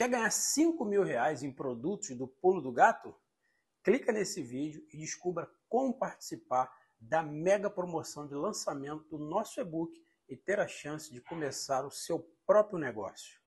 Quer ganhar 5 mil reais em produtos do pulo do gato? Clica nesse vídeo e descubra como participar da mega promoção de lançamento do nosso e-book e ter a chance de começar o seu próprio negócio.